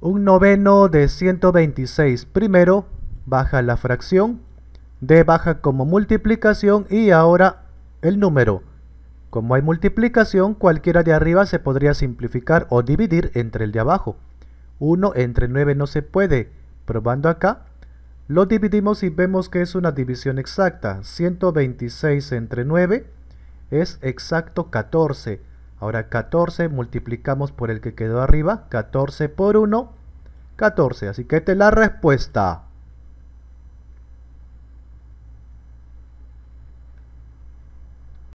Un noveno de 126. Primero baja la fracción, D baja como multiplicación y ahora el número. Como hay multiplicación, cualquiera de arriba se podría simplificar o dividir entre el de abajo. 1 entre 9 no se puede. Probando acá, lo dividimos y vemos que es una división exacta. 126 entre 9 es exacto 14. Ahora 14 multiplicamos por el que quedó arriba, 14 por 1, 14. Así que esta es la respuesta.